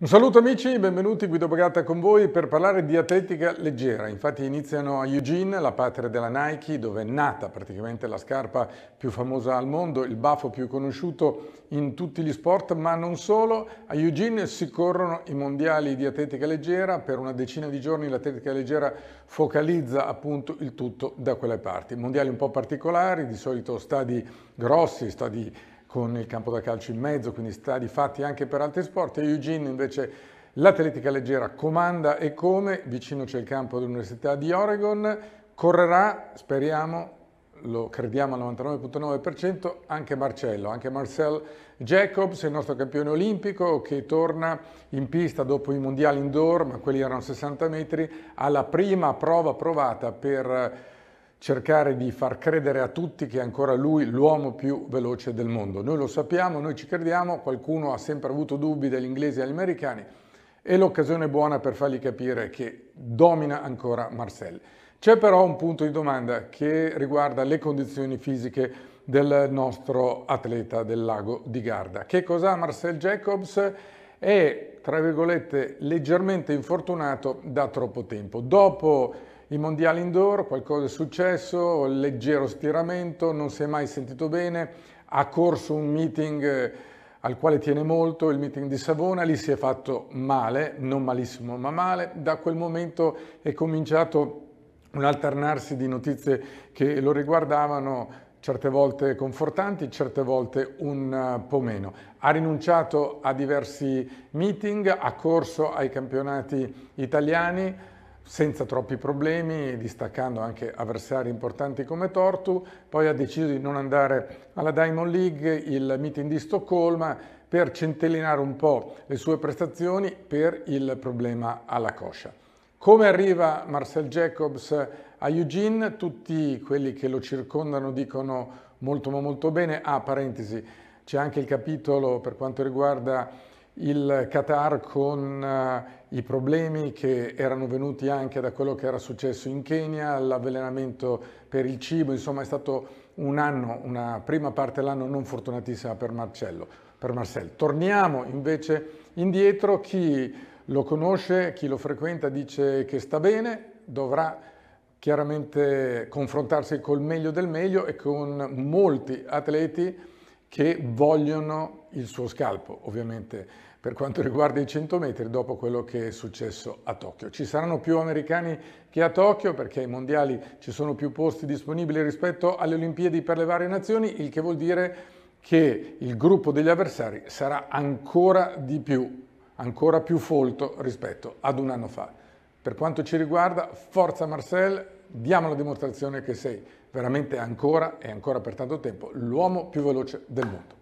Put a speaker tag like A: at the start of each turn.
A: Un saluto amici, benvenuti Guido Bagata con voi per parlare di atletica leggera. Infatti iniziano a Eugene, la patria della Nike, dove è nata praticamente la scarpa più famosa al mondo, il baffo più conosciuto in tutti gli sport, ma non solo. A Eugene si corrono i mondiali di atletica leggera, per una decina di giorni l'atletica leggera focalizza appunto il tutto da quelle parti. Mondiali un po' particolari, di solito stadi grossi, stadi con il campo da calcio in mezzo, quindi stadi fatti anche per altri sport e Eugene invece l'atletica leggera comanda e come, vicino c'è il campo dell'Università di Oregon, correrà, speriamo, lo crediamo al 99.9% anche Marcello, anche Marcel Jacobs, il nostro campione olimpico che torna in pista dopo i mondiali indoor, ma quelli erano 60 metri, alla prima prova provata per cercare di far credere a tutti che è ancora lui l'uomo più veloce del mondo. Noi lo sappiamo, noi ci crediamo, qualcuno ha sempre avuto dubbi dagli inglesi e agli americani, e l'occasione buona per fargli capire che domina ancora Marcel. C'è però un punto di domanda che riguarda le condizioni fisiche del nostro atleta del lago di Garda. Che cos'ha Marcel Jacobs? È, tra virgolette, leggermente infortunato da troppo tempo. Dopo i mondiali indoor, qualcosa è successo, leggero stiramento, non si è mai sentito bene, ha corso un meeting eh, al quale tiene molto, il meeting di Savona, lì si è fatto male, non malissimo ma male, da quel momento è cominciato un alternarsi di notizie che lo riguardavano, certe volte confortanti, certe volte un eh, po' meno. Ha rinunciato a diversi meeting, ha corso ai campionati italiani, senza troppi problemi, distaccando anche avversari importanti come Tortu, poi ha deciso di non andare alla Diamond League, il meeting di Stoccolma, per centellinare un po' le sue prestazioni per il problema alla coscia. Come arriva Marcel Jacobs a Eugene? Tutti quelli che lo circondano dicono molto ma molto bene. Ah, parentesi, c'è anche il capitolo per quanto riguarda il Qatar con eh, i problemi che erano venuti anche da quello che era successo in Kenya, l'avvelenamento per il cibo, insomma è stato un anno, una prima parte dell'anno non fortunatissima per Marcello. Per Marcel. Torniamo invece indietro, chi lo conosce, chi lo frequenta dice che sta bene, dovrà chiaramente confrontarsi col meglio del meglio e con molti atleti che vogliono il suo scalpo, ovviamente per quanto riguarda i 100 metri dopo quello che è successo a Tokyo. Ci saranno più americani che a Tokyo perché ai mondiali ci sono più posti disponibili rispetto alle Olimpiadi per le varie nazioni, il che vuol dire che il gruppo degli avversari sarà ancora di più, ancora più folto rispetto ad un anno fa. Per quanto ci riguarda, forza Marcel, diamo la dimostrazione che sei veramente ancora e ancora per tanto tempo l'uomo più veloce del mondo.